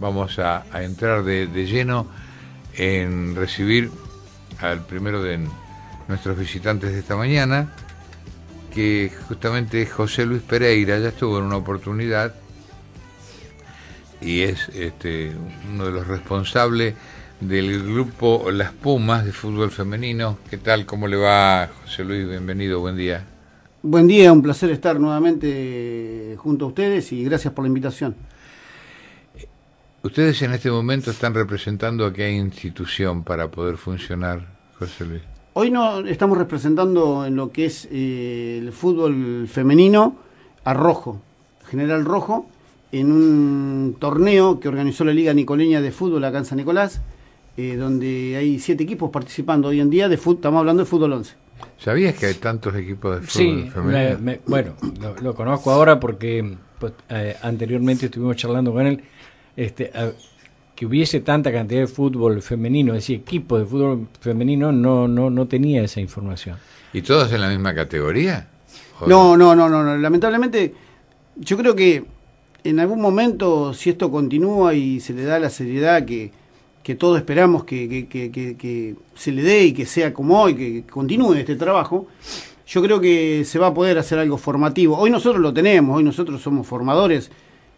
vamos a, entrar de, de, lleno en recibir al primero de nuestros visitantes de esta mañana, que justamente es José Luis Pereira, ya estuvo en una oportunidad y es este, uno de los responsables del grupo Las Pumas de fútbol femenino. ¿Qué tal? ¿Cómo le va José Luis? Bienvenido, buen día. Buen día, un placer estar nuevamente junto a ustedes y gracias por la invitación. Ustedes en este momento están representando a qué institución para poder funcionar, José Luis. Hoy no estamos representando en lo que es eh, el fútbol femenino a Rojo, General Rojo, en un torneo que organizó la Liga Nicoleña de Fútbol acá en San Nicolás, eh, donde hay siete equipos participando hoy en día de fútbol, estamos hablando de fútbol 11. ¿Sabías que hay tantos equipos de fútbol femenino? bueno, lo, conozco ahora porque pues, eh, anteriormente estuvimos charlando con él este, que hubiese tanta cantidad de fútbol femenino, es decir, equipo de fútbol femenino, no, no, no tenía esa información. ¿Y todas en la misma categoría? No, no, no, no, no, Lamentablemente, yo creo que en algún momento, si esto continúa y se le da la seriedad que, todos esperamos que se le dé y que sea como hoy, que continúe este trabajo, yo creo que se va a poder hacer algo formativo. Hoy nosotros lo tenemos, hoy nosotros somos formadores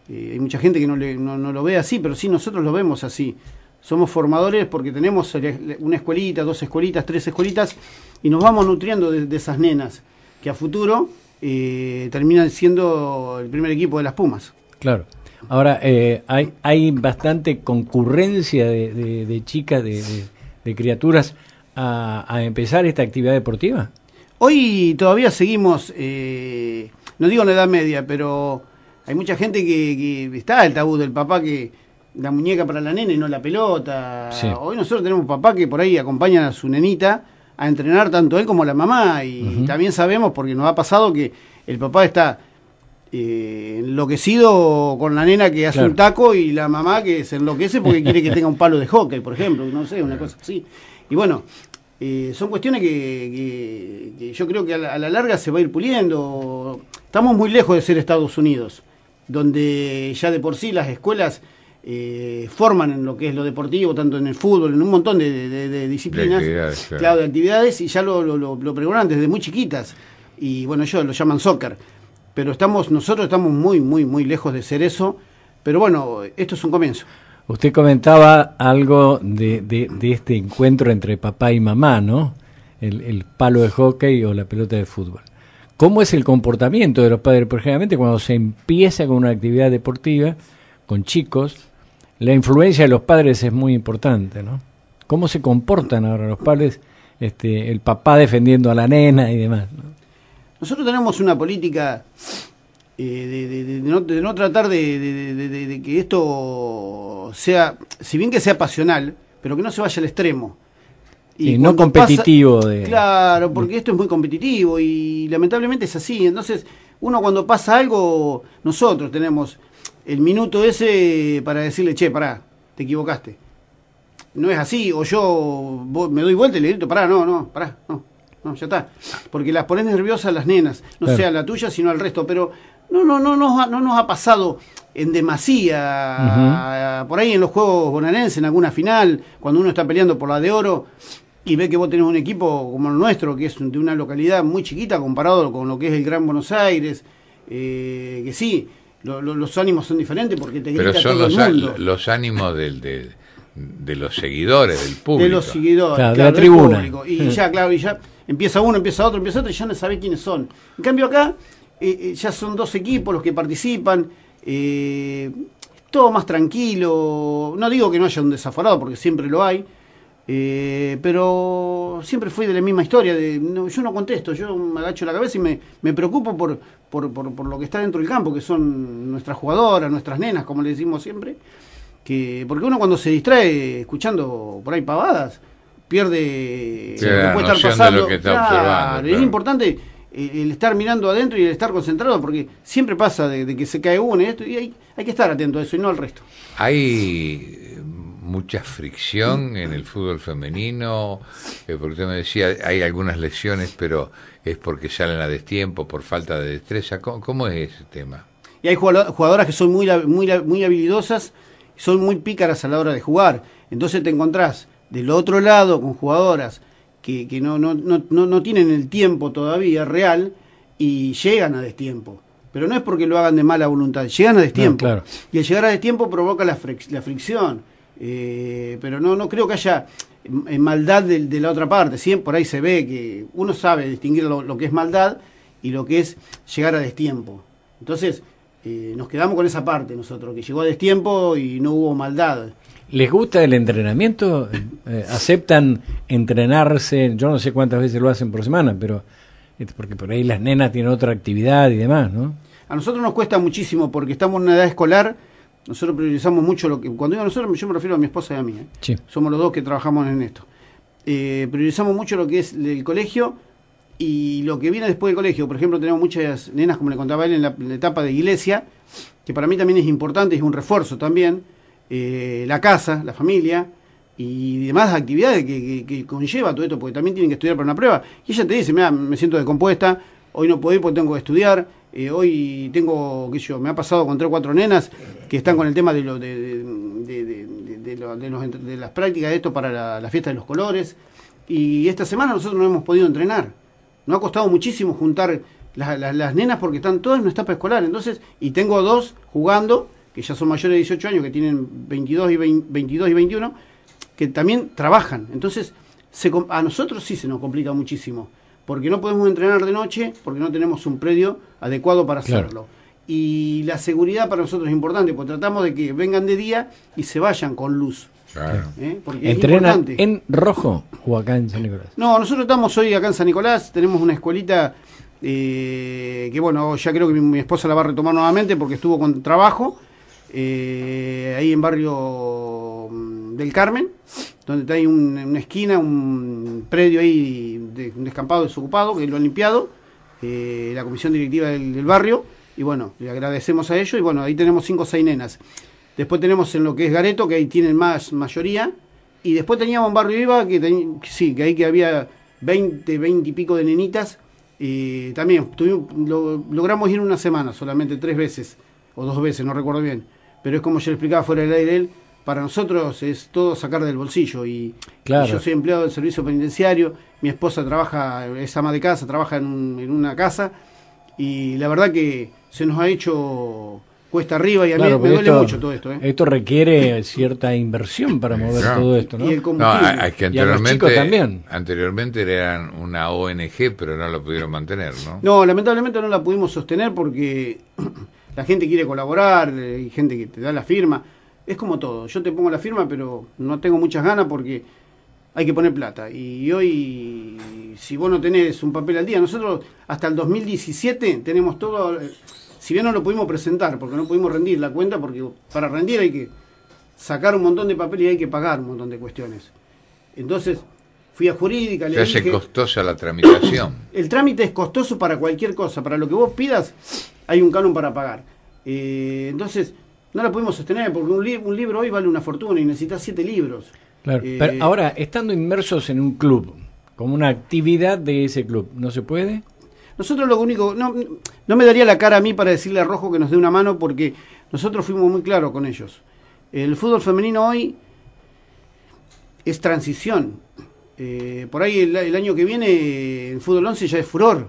eh, hay mucha gente que no, no, lo ve así, pero sí nosotros lo vemos así. Somos formadores porque tenemos una escuelita, dos escuelitas, tres escuelitas y nos vamos nutriendo de, esas nenas que a futuro eh, terminan siendo el primer equipo de las Pumas. Claro. Ahora, eh, hay, hay, bastante concurrencia de, chicas, de, criaturas a, empezar esta actividad deportiva. Hoy todavía seguimos, no digo en la edad media, pero hay mucha gente que, está el tabú del papá que la muñeca para la nena y no la pelota. Hoy nosotros tenemos papá que por ahí acompaña a su nenita a entrenar tanto él como la mamá. Y también sabemos, porque nos ha pasado, que el papá está eh, enloquecido con la nena que hace un taco y la mamá que se enloquece porque quiere que tenga un palo de hockey, por ejemplo, no sé, una cosa así. Y bueno, eh, son cuestiones que, yo creo que a la larga se va a ir puliendo. Estamos muy lejos de ser Estados Unidos donde ya de por sí las escuelas eh, forman en lo que es lo deportivo, tanto en el fútbol, en un montón de, disciplinas, de actividades, y ya lo, lo, lo, desde muy chiquitas. Y bueno, ellos lo llaman soccer. Pero estamos, nosotros estamos muy, muy, muy lejos de ser eso. Pero bueno, esto es un comienzo. Usted comentaba algo de, de, de este encuentro entre papá y mamá, ¿no? el palo de hockey o la pelota de fútbol cómo es el comportamiento de los padres. Porque generalmente cuando se empieza con una actividad deportiva, con chicos, la influencia de los padres es muy importante, ¿no? ¿Cómo se comportan ahora los padres? Este, el papá defendiendo a la nena y demás. Nosotros tenemos una política eh, de, no, tratar de, que esto sea, si bien que sea pasional, pero que no se vaya al extremo. Y no competitivo. de... Claro, porque esto es muy competitivo y lamentablemente es así. Entonces, uno cuando pasa algo, nosotros tenemos el minuto ese para decirle, che, pará, te equivocaste. No es así, o yo me doy vuelta y le grito, pará, no, no, pará, no, ya está. Porque las pones nerviosas las nenas, no sea la tuya, sino al resto, pero no, no, no, no, no nos ha pasado en demasía, por ahí en los Juegos bonaerenses, en alguna final, cuando uno está peleando por la de oro, y ve que vos tenés un equipo como el nuestro, que es de una localidad muy chiquita comparado con lo que es el Gran Buenos Aires, eh, que sí, los ánimos son diferentes porque te Pero son los, ánimos de, los seguidores, del público. De los seguidores, de la tribuna. Y ya, claro, y ya empieza uno, empieza otro, empieza otro y ya no sabés quiénes son. En cambio acá eh, eh, ya son dos equipos los que participan. todo más tranquilo, no digo que no haya un desaforado porque siempre lo hay, eh, pero siempre fui de la misma historia, de, yo no contesto, yo me agacho la cabeza y me, me preocupo por, por, por, lo que está dentro del campo, que son nuestras jugadoras, nuestras nenas, como le decimos siempre, que porque uno cuando se distrae escuchando por ahí pavadas, pierde Es importante el estar mirando adentro y el estar concentrado, porque siempre pasa de, que se cae uno y, esto, y hay, hay que estar atento a eso y no al resto. Hay mucha fricción en el fútbol femenino, eh, porque usted me decía, hay algunas lesiones, pero es porque salen a destiempo, por falta de destreza. ¿Cómo, es ese tema? Y hay jugadoras que son muy, muy, muy habilidosas, son muy pícaras a la hora de jugar. Entonces te encontrás del otro lado con jugadoras que, que no, no, no, no tienen el tiempo todavía real y llegan a destiempo pero no es porque lo hagan de mala voluntad, llegan a destiempo. Y el llegar a destiempo provoca la fricción. Eh, pero no, no creo que haya eh, maldad de, la otra parte. Siempre por ahí se ve que uno sabe distinguir lo, que es maldad y lo que es llegar a destiempo. Entonces, eh, nos quedamos con esa parte nosotros, que llegó a destiempo y no hubo maldad. ¿Les gusta el entrenamiento? Eh, ¿Aceptan entrenarse? Yo no sé cuántas veces lo hacen por semana, pero porque por ahí las nenas tienen otra actividad y demás, ¿no? A nosotros nos cuesta muchísimo porque estamos en una edad escolar nosotros priorizamos mucho lo que. Cuando digo nosotros, yo me refiero a mi esposa y a mí. ¿eh? Somos los dos que trabajamos en esto. Eh, priorizamos mucho lo que es el colegio y lo que viene después del colegio. Por ejemplo, tenemos muchas nenas, como le contaba él, en la, etapa de iglesia, que para mí también es importante, es un refuerzo también. Eh, la casa, la familia y demás actividades que, que, conlleva todo esto, porque también tienen que estudiar para una prueba. Y ella te dice, mira, me siento descompuesta, hoy no puedo ir porque tengo que estudiar. Eh, hoy tengo, qué sé yo, me ha pasado con tres o cuatro nenas que están con el tema de, lo, de, de, de, las prácticas de esto para la, fiesta de los colores. Y esta semana nosotros no hemos podido entrenar. Nos ha costado muchísimo juntar las, nenas porque están todas en una etapa escolar. Entonces, y tengo dos jugando, que ya son mayores de 18 años, que tienen 22 y, 22 y 21, que también trabajan. Entonces, se, a nosotros sí se nos complica muchísimo porque no podemos entrenar de noche, porque no tenemos un predio adecuado para hacerlo. Y la seguridad para nosotros es importante, porque tratamos de que vengan de día y se vayan con luz. Claro. ¿Eh? ¿Entrenan en rojo o acá en San Nicolás? No, nosotros estamos hoy acá en San Nicolás, tenemos una escuelita eh, que bueno, ya creo que mi, esposa la va a retomar nuevamente porque estuvo con trabajo eh, ahí en barrio mm, del Carmen donde hay un, una esquina, un predio ahí, de, un descampado desocupado, que lo han limpiado, eh, la comisión directiva del, barrio, y bueno, le agradecemos a ellos, y bueno, ahí tenemos cinco o seis nenas. Después tenemos en lo que es Gareto, que ahí tienen más mayoría, y después teníamos un barrio Viva, que, sí, que ahí que había 20, 20 y pico de nenitas, y también logramos ir una semana solamente, tres veces, o dos veces, no recuerdo bien, pero es como yo le explicaba fuera del aire él, para nosotros es todo sacar del bolsillo y, yo soy empleado del servicio penitenciario, mi esposa trabaja, es ama de casa, trabaja en, una casa y la verdad que se nos ha hecho cuesta arriba y a mí me duele mucho todo esto. ¿eh? Esto requiere cierta inversión para mover todo esto, ¿no? Y el anteriormente, también. anteriormente eran una ONG, pero no la pudieron mantener, ¿no? No, lamentablemente no la pudimos sostener porque la gente quiere colaborar, eh, hay gente que te da la firma, es como todo. Yo te pongo la firma, pero no tengo muchas ganas porque hay que poner plata. Y hoy, si vos no tenés un papel al día, nosotros hasta el 2017 tenemos todo. Eh, si bien no lo pudimos presentar, porque no pudimos rendir la cuenta, porque para rendir hay que sacar un montón de papel y hay que pagar un montón de cuestiones. Entonces, fui a jurídica. Le Se costosa la tramitación. El trámite es costoso para cualquier cosa. Para lo que vos pidas, hay un canon para pagar. Eh, entonces, no la pudimos sostener, porque un, libro hoy vale una fortuna y necesitas siete libros. Claro, eh, pero ahora, estando inmersos en un club, como una actividad de ese club, ¿no se puede? Nosotros lo único, no, me daría la cara a mí para decirle a Rojo que nos dé una mano, porque nosotros fuimos muy claros con ellos. El fútbol femenino hoy es transición. Eh, por ahí el, año que viene el fútbol 11 ya es furor.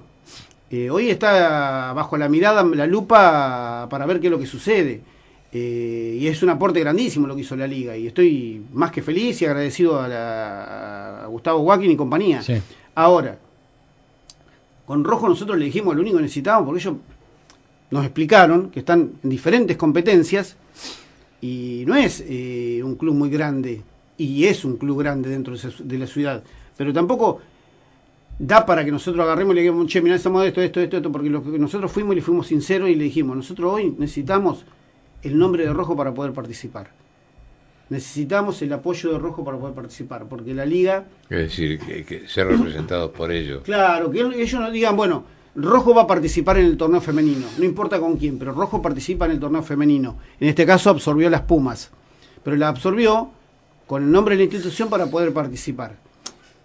Eh, hoy está bajo la mirada, la lupa, para ver qué es lo que sucede. Eh, y es un aporte grandísimo lo que hizo la liga. Y estoy más que feliz y agradecido a, Gustavo Joaquín y compañía. Ahora, con Rojo nosotros le dijimos lo único que necesitábamos, porque ellos nos explicaron que están en diferentes competencias y no es eh, un club muy grande, y es un club grande dentro de la ciudad, pero tampoco da para que nosotros agarremos y le digamos, che, mira estamos esto, esto, esto, esto, porque nosotros fuimos y le fuimos sinceros y le dijimos, nosotros hoy necesitamos el nombre de Rojo para poder participar. Necesitamos el apoyo de Rojo para poder participar, porque la liga... Es decir, que, que ser representados por ellos. Claro, que ellos nos digan, bueno, Rojo va a participar en el torneo femenino, no importa con quién, pero Rojo participa en el torneo femenino. En este caso absorbió las Pumas, pero la absorbió con el nombre de la institución para poder participar.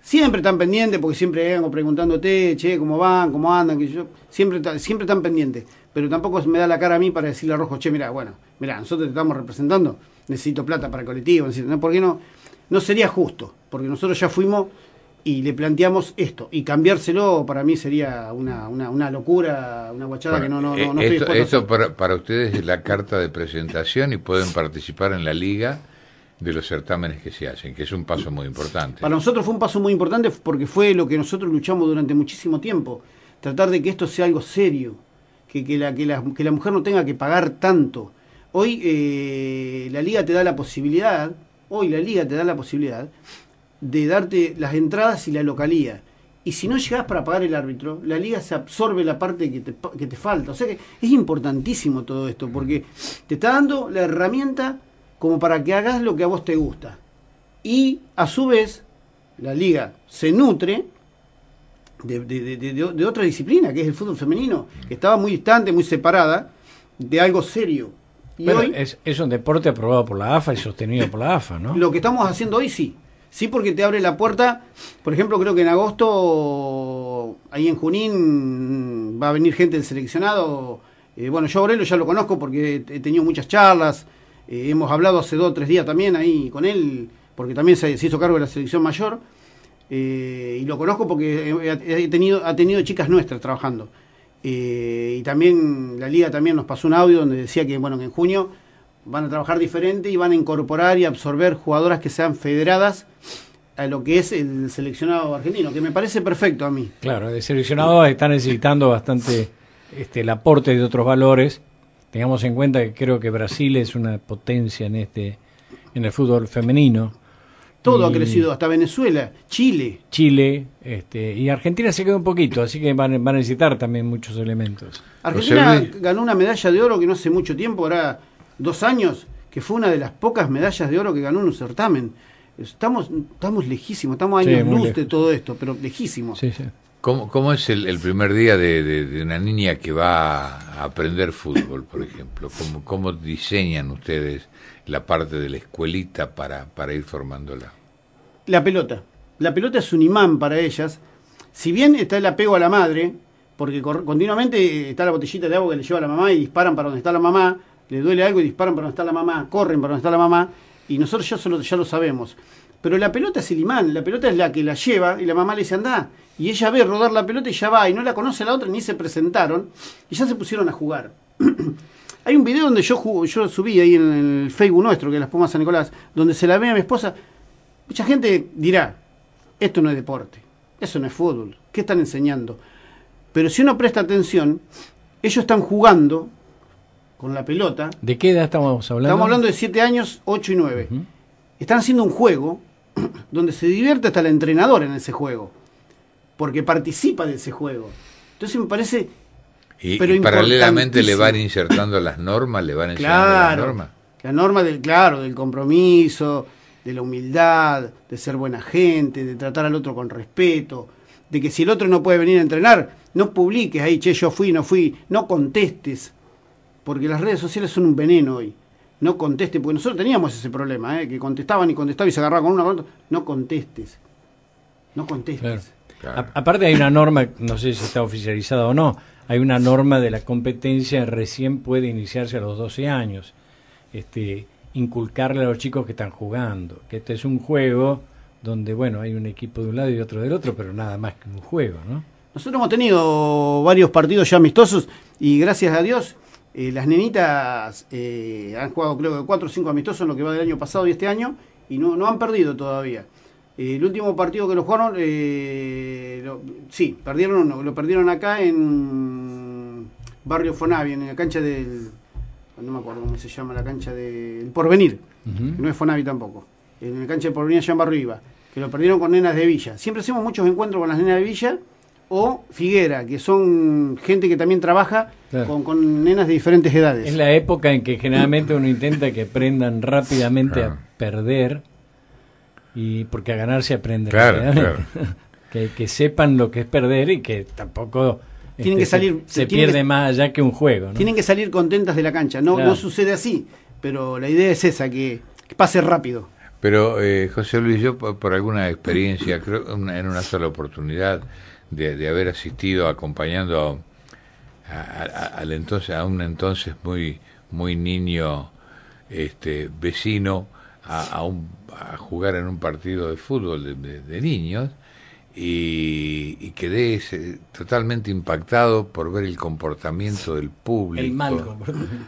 Siempre están pendientes porque siempre vengo preguntándote, che, cómo van, cómo andan, que yo siempre siempre están pendientes, pero tampoco me da la cara a mí para decirle a Rojo, che, mira, bueno, mira, nosotros te estamos representando, necesito plata para el colectivo, necesito, ¿no? ¿por qué no? No sería justo, porque nosotros ya fuimos y le planteamos esto. Y cambiárselo para mí sería una, una, locura, una guachada que no, no, no, eh, esto, para ustedes es la carta de presentación y pueden participar en la liga de los certámenes que se hacen, que es un paso muy importante. Para nosotros fue un paso muy importante porque fue lo que nosotros luchamos durante muchísimo tiempo, tratar de que esto sea algo serio, que, la, que, la, mujer no tenga que pagar tanto. Hoy eh, la liga te da la posibilidad, hoy la liga te da la posibilidad de darte las entradas y la localía. Y si no llegas para pagar el árbitro, la liga se absorbe la parte que te, que te falta. O sea que es importantísimo todo esto, porque te está dando la herramienta como para que hagas lo que a vos te gusta. Y a su vez, la liga se nutre de, otra disciplina, que es el fútbol femenino, que estaba muy distante, muy separada de algo serio. es, un deporte aprobado por la AFA y sostenido por la AFA, ¿no? Lo que estamos haciendo hoy sí. Sí, porque te abre la puerta. Por ejemplo, creo que en agosto, ahí en Junín, va a venir gente del seleccionado. Eh, bueno, yo Aurelio ya lo conozco porque he tenido muchas charlas. Eh, hemos hablado hace dos o tres días también ahí con él, porque también se, hizo cargo de la selección mayor. Eh, y lo conozco porque he, tenido, ha tenido chicas nuestras trabajando. Eh, y también la liga también nos pasó un audio donde decía que bueno en junio van a trabajar diferente y van a incorporar y absorber jugadoras que sean federadas a lo que es el seleccionado argentino, que me parece perfecto a mí. Claro, el seleccionado está necesitando bastante este, el aporte de otros valores Tengamos en cuenta que creo que Brasil es una potencia en este en el fútbol femenino. Todo ha crecido, hasta Venezuela, Chile. Chile, este, y Argentina se quedó un poquito, así que van, a necesitar también muchos elementos. Argentina ganó una medalla de oro que no hace mucho tiempo, ahora dos años, que fue una de las pocas medallas de oro que ganó en un certamen. Estamos, estamos lejísimos, estamos años luz de todo esto, pero lejísimos. Sí, sí. ¿Cómo, cómo es el, primer día de, una niña que va a aprender fútbol, por ejemplo? ¿Cómo, cómo diseñan ustedes la parte de la escuelita para, para ir formándola? La pelota. La pelota es un imán para ellas. Si bien está el apego a la madre, porque continuamente está la botellita de agua que le lleva la mamá y disparan para donde está la mamá, le duele algo y disparan para donde está la mamá, corren para donde está la mamá, y nosotros ya, ya lo sabemos. Pero la pelota es el imán, la pelota es la que la lleva y la mamá le dice, anda, y ella ve rodar la pelota y ya va, y no la conoce la otra, ni se presentaron, y ya se pusieron a jugar. Hay un video donde yo yo subí ahí en el Facebook nuestro, que es Las Pumas San Nicolás, donde se la ve a mi esposa. Mucha gente dirá, esto no es deporte, eso no es fútbol, ¿qué están enseñando? Pero si uno presta atención, ellos están jugando con la pelota. ¿De qué edad estamos hablando? Estamos hablando de 7 años, 8 y 9. Están haciendo un juego donde se divierte hasta el entrenador en ese juego porque participa de ese juego. Entonces me parece... Y, pero paralelamente le van insertando las normas, le van insertando las La norma del, claro, del compromiso, de la humildad, de ser buena gente, de tratar al otro con respeto, de que si el otro no puede venir a entrenar, no publiques ahí, che, yo fui, no fui, no contestes, porque las redes sociales son un veneno hoy. No contestes, porque nosotros teníamos ese problema, ¿eh? que contestaban y contestaban y se agarraban con una con otra. No contestes, no contestes aparte hay una norma, no sé si está oficializada o no, hay una norma de la competencia recién puede iniciarse a los 12 años. Este, inculcarle a los chicos que están jugando, que este es un juego donde, bueno, hay un equipo de un lado y otro del otro, pero nada más que un juego, ¿no? Nosotros hemos tenido varios partidos ya amistosos y gracias a Dios eh, las nenitas eh, han jugado creo que cuatro o cinco amistosos en lo que va del año pasado y este año y no, no han perdido todavía. Eh, el último partido que lo jugaron, eh, sí, perdieron, lo perdieron acá en Barrio Fonavi, en la cancha del. No me acuerdo cómo se llama la cancha del Porvenir, no es Fonavi tampoco. En la cancha del Porvenir, allá en Barrio Iba, que lo perdieron con nenas de Villa. Siempre hacemos muchos encuentros con las nenas de Villa o Figuera, que son gente que también trabaja con, con, nenas de diferentes edades. Es la época en que generalmente uno intenta que aprendan rápidamente a ah. perder y porque a ganar se aprende. que, sepan lo que es perder y que tampoco tienen este, que salir, se, pierde más allá que un juego. Tienen que salir contentas de la cancha. No, no sucede así, pero la idea es esa, que, pase rápido. Pero eh, José Luis, yo por, alguna experiencia, creo en una sola oportunidad de, de haber asistido acompañando a, al entonces, a un entonces muy, muy niño este, vecino a un a jugar en un partido de fútbol de, niños y, quedé eh, totalmente impactado por ver el comportamiento del público. El mal comportamiento.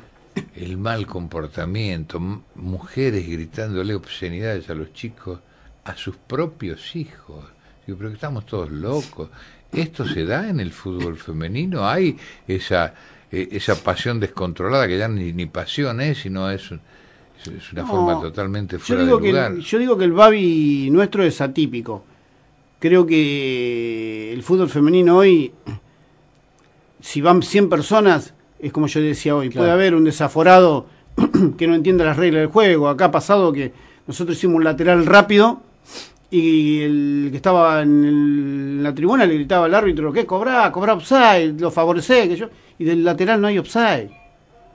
El mal comportamiento, mujeres gritándole obscenidades a los chicos, a sus propios hijos. Digo, pero que estamos todos locos. ¿Esto se da en el fútbol femenino? ¿Hay esa, e, esa pasión descontrolada que ya ni, ni pasión es, sino es... Es una forma totalmente fuera yo digo de lugar. Que yo digo que el Babi nuestro es atípico. Creo que el fútbol femenino hoy, si van 100 personas, es como yo decía hoy, puede haber un desaforado que no entienda las reglas del juego. Acá ha pasado que nosotros hicimos un lateral rápido y el que estaba en, la tribuna le gritaba al árbitro, ¿qué cobrá? ¡Cobra! offside, lo favorece! que yo. Y del lateral no hay upside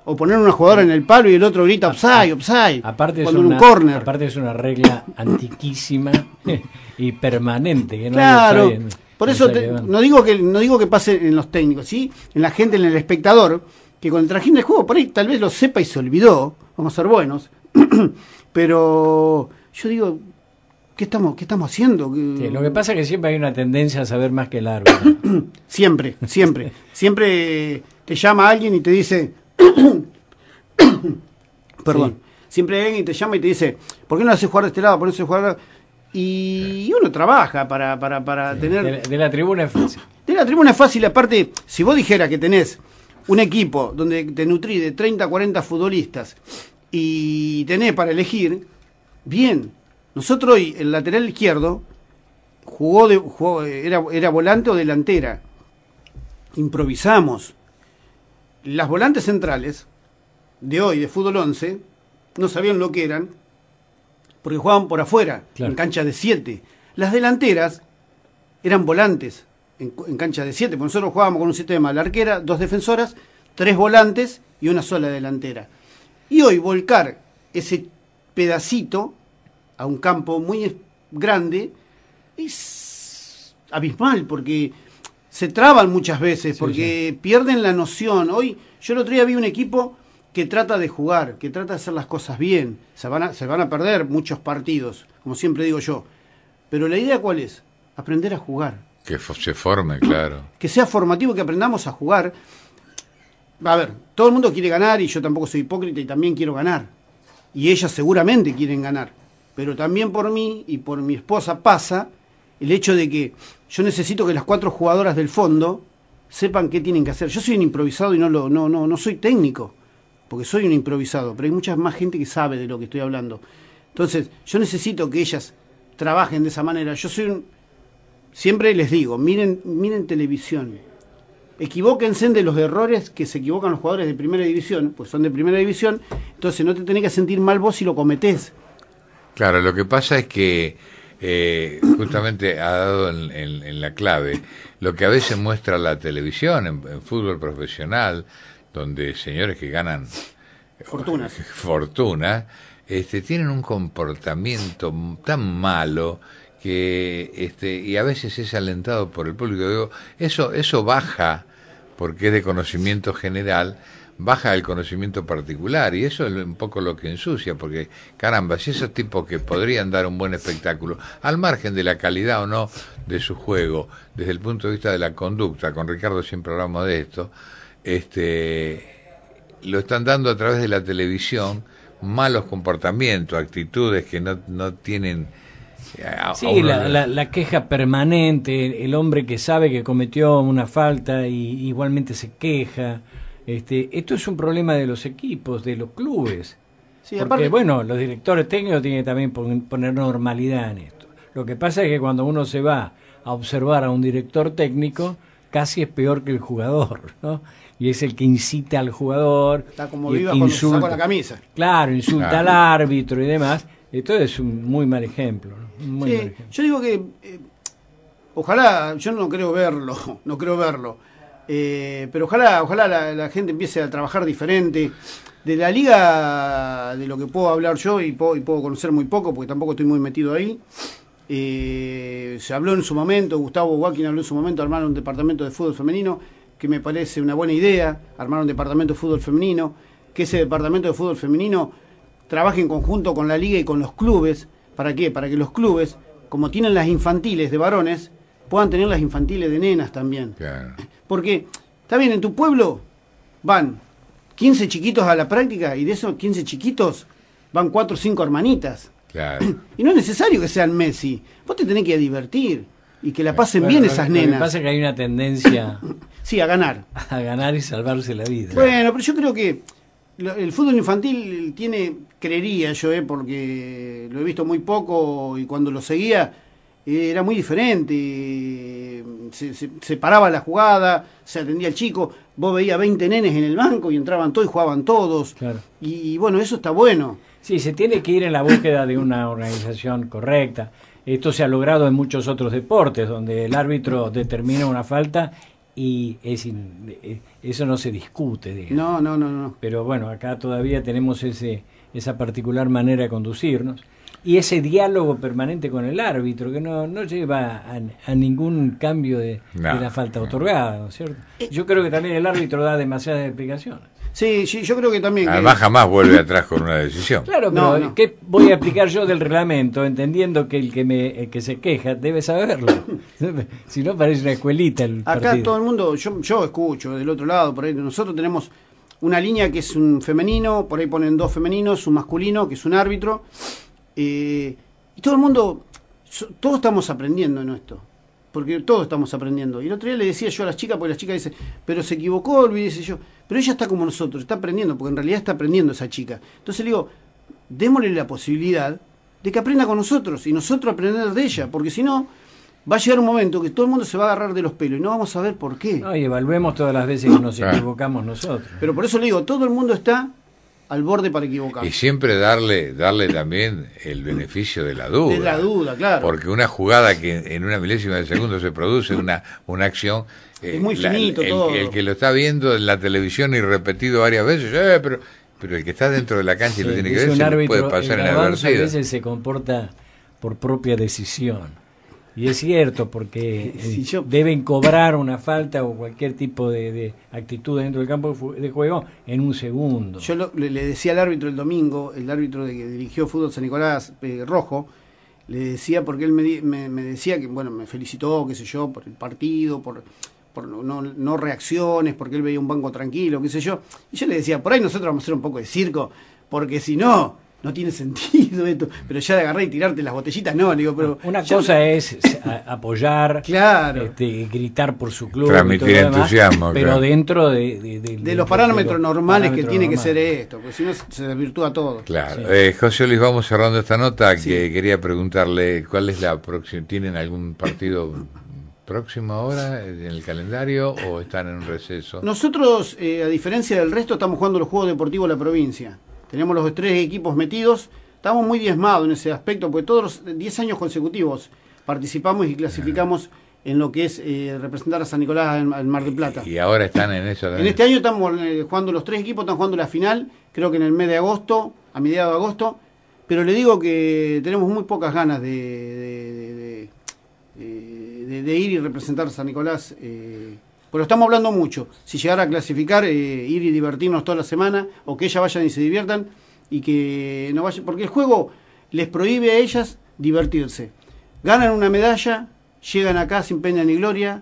o poner una jugadora en el palo y el otro grita upside, upside. Aparte es, una, un corner. aparte es una regla antiquísima y permanente. claro, por eso no, digo que, no digo que pase en los técnicos, ¿sí? en la gente, en el espectador, que con el trajín del juego por ahí tal vez lo sepa y se olvidó, vamos a ser buenos, pero yo digo, ¿qué estamos, qué estamos haciendo? lo que pasa es que siempre hay una tendencia a saber más que el árbitro. siempre, siempre, siempre te llama alguien y te dice, Perdón. siempre Siempre alguien te llama y te dice, ¿por qué no haces jugar de este lado? ¿Por qué jugar y uno trabaja para, para, tener... De la, tribuna es fácil. De la tribuna es fácil, aparte, si vos dijeras que tenés un equipo donde te nutrí de 30, 40 futbolistas y tenés para elegir, bien. Nosotros hoy, el lateral izquierdo, jugó de era, era volante o delantera. Improvisamos las volantes centrales de hoy, de fútbol 11, no sabían lo que eran, porque jugaban por afuera, en cancha de 7. Las delanteras eran volantes en, cancha de 7, porque nosotros jugábamos con un sistema, la arquera, dos defensoras, tres volantes y una sola delantera. Y hoy volcar ese pedacito a un campo muy grande es abismal, porque se traban muchas veces porque pierden la noción. Hoy, yo el otro día vi un equipo que trata de jugar, que trata de hacer las cosas bien. Se van se van a perder muchos partidos, como siempre digo yo. Pero la idea cuál es? Aprender a jugar. Que se forme, claro. Que sea formativo, que aprendamos a jugar. A ver, todo el mundo quiere ganar y yo tampoco soy hipócrita y también quiero ganar. Y ellas seguramente quieren ganar. Pero también por mí y por mi esposa pasa el hecho de que yo necesito que las cuatro jugadoras del fondo sepan qué tienen que hacer. Yo soy un improvisado y no lo, no, no, no soy técnico, porque soy un improvisado, pero hay mucha más gente que sabe de lo que estoy hablando. Entonces, yo necesito que ellas trabajen de esa manera. Yo soy un. Siempre les digo, miren, miren televisión. Equivóquense de los errores que se equivocan los jugadores de primera división, pues son de primera división, entonces no te tenés que sentir mal vos si lo cometés. Claro, lo que pasa es que eh, justamente ha dado en, la clave lo que a veces muestra la televisión en, fútbol profesional, donde señores que ganan fortuna, fortuna este, tienen un comportamiento tan malo que este, y a veces es alentado por el público. eso, eso baja porque es de conocimiento general baja el conocimiento particular y eso es un poco lo que ensucia, porque caramba, si esos tipos que podrían dar un buen espectáculo, al margen de la calidad o no de su juego, desde el punto de vista de la conducta, con Ricardo siempre hablamos de esto, este, lo están dando a través de la televisión malos comportamientos, actitudes que no, tienen... Eh, sí, la, queja permanente, el hombre que sabe que cometió una falta y igualmente se queja este, esto es un problema de los equipos, de los clubes. porque, bueno, los directores técnicos tienen que también poner normalidad en esto. Lo que pasa es que cuando uno se va a observar a un director técnico, casi es peor que el jugador, ¿no? Y es el que incita al jugador. insulta, la camisa. Claro, insulta al árbitro y demás. Esto es un muy mal ejemplo. Yo digo que. Eh, ojalá, yo no creo verlo, no creo verlo. Eh, pero ojalá, ojalá la, gente empiece a trabajar diferente. De la liga, de lo que puedo hablar yo y puedo, conocer muy poco, porque tampoco estoy muy metido ahí. Eh, se habló en su momento, Gustavo Joaquín habló en su momento, armar un departamento de fútbol femenino, que me parece una buena idea, armar un departamento de fútbol femenino, que ese departamento de fútbol femenino trabaje en conjunto con la liga y con los clubes. ¿Para qué? Para que los clubes, como tienen las infantiles de varones, puedan tener las infantiles de nenas también. Claro. Porque, está bien, en tu pueblo van 15 chiquitos a la práctica y de esos 15 chiquitos van cuatro o cinco hermanitas. Claro. Y no es necesario que sean Messi. Vos te tenés que divertir y que la pasen bien esas nenas. Lo que pasa es que hay una tendencia. sí, a ganar. A ganar y salvarse la vida. Bueno, pero yo creo que el fútbol infantil eh, tiene, creería yo, eh, porque lo he visto muy poco y cuando lo seguía era muy diferente, se, paraba la jugada, se atendía al chico, vos veías 20 nenes en el banco y entraban todos y jugaban todos. Claro. Y, bueno, eso está bueno. Sí, se tiene que ir en la búsqueda de una organización correcta. Esto se ha logrado en muchos otros deportes, donde el árbitro determina una falta y eh, eso no se discute. No, no, no, no. Pero bueno, acá todavía tenemos ese, esa particular manera de conducirnos y ese diálogo permanente con el árbitro, que no, lleva a, ningún cambio de, la falta otorgada, ¿no es cierto? Eh, yo creo que también el árbitro da demasiadas explicaciones. Sí, sí, yo creo que también... Además eh, jamás vuelve atrás con una decisión. Claro, pero ¿qué voy a explicar yo del reglamento? Entendiendo que el que, me, se queja debe saberlo. si no parece una escuelita el Acá todo el mundo, yo, yo escucho del otro lado, por ahí nosotros tenemos una línea que es un femenino, por ahí ponen dos femeninos, un masculino que es un árbitro, eh, y todo el mundo, todos estamos aprendiendo en esto, porque todos estamos aprendiendo. Y el otro día le decía yo a las chicas, porque las chicas dice, pero se equivocó, dice yo. Pero ella está como nosotros, está aprendiendo, porque en realidad está aprendiendo esa chica. Entonces le digo, démosle la posibilidad de que aprenda con nosotros y nosotros aprender de ella, porque si no, va a llegar un momento que todo el mundo se va a agarrar de los pelos y no vamos a ver por qué. No, y evaluemos todas las veces que nos equivocamos nosotros. Pero por eso le digo, todo el mundo está al borde para equivocarse. Y siempre darle, darle también el beneficio de la duda. De la duda, claro. Porque una jugada que en una milésima de segundo se produce una, una acción. Eh, muy el, que lo está viendo en la televisión y repetido varias veces, eh, pero, pero el que está dentro de la cancha y lo tiene que ver, puede pasar en A veces se comporta por propia decisión y es cierto, porque eh, deben cobrar una falta o cualquier tipo de, actitud dentro del campo de juego en un segundo. Yo le decía al árbitro el domingo, el árbitro de que dirigió Fútbol San Nicolás eh, Rojo, le decía, porque él me, me, me, decía que, bueno, me felicitó, qué sé yo, por el partido, por, por no, no, reacciones, porque él veía un banco tranquilo, qué sé yo. Y yo le decía, por ahí nosotros vamos a hacer un poco de circo, porque si no no tiene sentido esto, pero ya de agarrar y tirarte las botellitas, no, digo, pero... Una cosa es apoyar, este, gritar por su club, transmitir entusiasmo, pero dentro de, los parámetros normales que tiene que ser esto, porque si no se desvirtúa todo. Claro, eh, José Luis, vamos cerrando esta nota, que quería preguntarle cuál es la próxima, ¿tienen algún partido próximo ahora en el calendario o están en receso? Nosotros, eh, a diferencia del resto, estamos jugando los Juegos Deportivos de la provincia. Tenemos los tres equipos metidos. Estamos muy diezmados en ese aspecto, porque todos los 10 años consecutivos participamos y clasificamos en lo que es eh, representar a San Nicolás al, Mar del Plata. Y ahora están en eso. También. En este año estamos eh, jugando los tres equipos, están jugando la final, creo que en el mes de agosto, a mediados de agosto, pero le digo que tenemos muy pocas ganas de, eh, ir y representar a San Nicolás. Pero estamos hablando mucho. Si llegar a clasificar, eh, ir y divertirnos toda la semana, o que ellas vayan y se diviertan, y que no vayan. Porque el juego les prohíbe a ellas divertirse. Ganan una medalla, llegan acá sin pena ni gloria.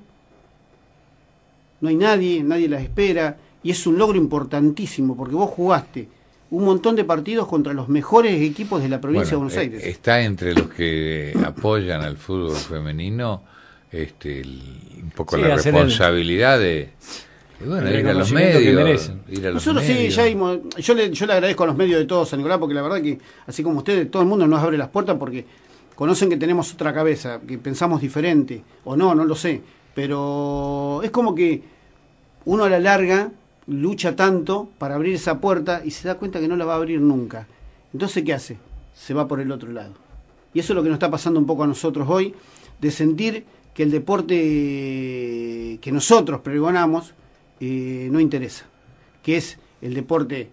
No hay nadie, nadie las espera. Y es un logro importantísimo, porque vos jugaste un montón de partidos contra los mejores equipos de la provincia de Buenos eh, Aires. Está entre los que apoyan al fútbol femenino este, un poco la responsabilidad de... bueno, ir a los medios. Nosotros sí, ya yo, le, yo le agradezco a los medios de todos, a Nicolás, porque la verdad que, así como ustedes, todo el mundo nos abre las puertas porque conocen que tenemos otra cabeza, que pensamos diferente, o no, no lo sé. Pero es como que uno a la larga lucha tanto para abrir esa puerta y se da cuenta que no la va a abrir nunca. Entonces, ¿qué hace? Se va por el otro lado. Y eso es lo que nos está pasando un poco a nosotros hoy, de sentir que el deporte que nosotros pregonamos eh, no interesa, que es el deporte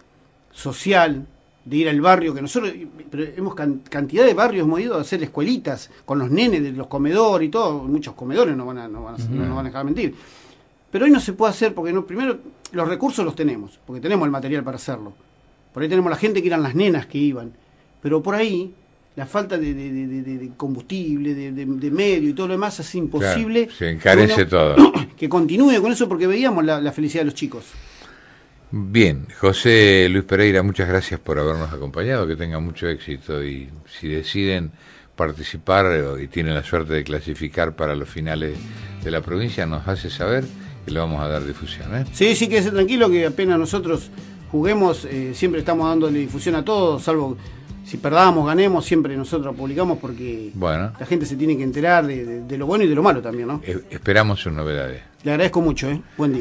social, de ir al barrio, que nosotros hemos cantidad de barrios hemos ido a hacer escuelitas con los nenes de los comedores y todo, muchos comedores no van a, no van a dejar mentir. Pero hoy no se puede hacer porque no, primero los recursos los tenemos, porque tenemos el material para hacerlo. Por ahí tenemos la gente que eran las nenas que iban, pero por ahí la falta de, combustible, de, medio y todo lo demás hace imposible. se encarece todo. Que continúe con eso porque veíamos la, felicidad de los chicos. Bien, José Luis Pereira, muchas gracias por habernos acompañado, que tenga mucho éxito y si deciden participar y tienen la suerte de clasificar para los finales de la provincia, nos hace saber que le vamos a dar difusión. ¿eh? Sí, sí, quédese tranquilo que apenas nosotros juguemos, eh, siempre estamos dándole difusión a todos, salvo si perdamos, ganemos, siempre nosotros publicamos porque la gente se tiene que enterar de, lo bueno y de lo malo también, ¿no? E-, esperamos sus novedades. Le agradezco mucho, ¿eh? Buen día.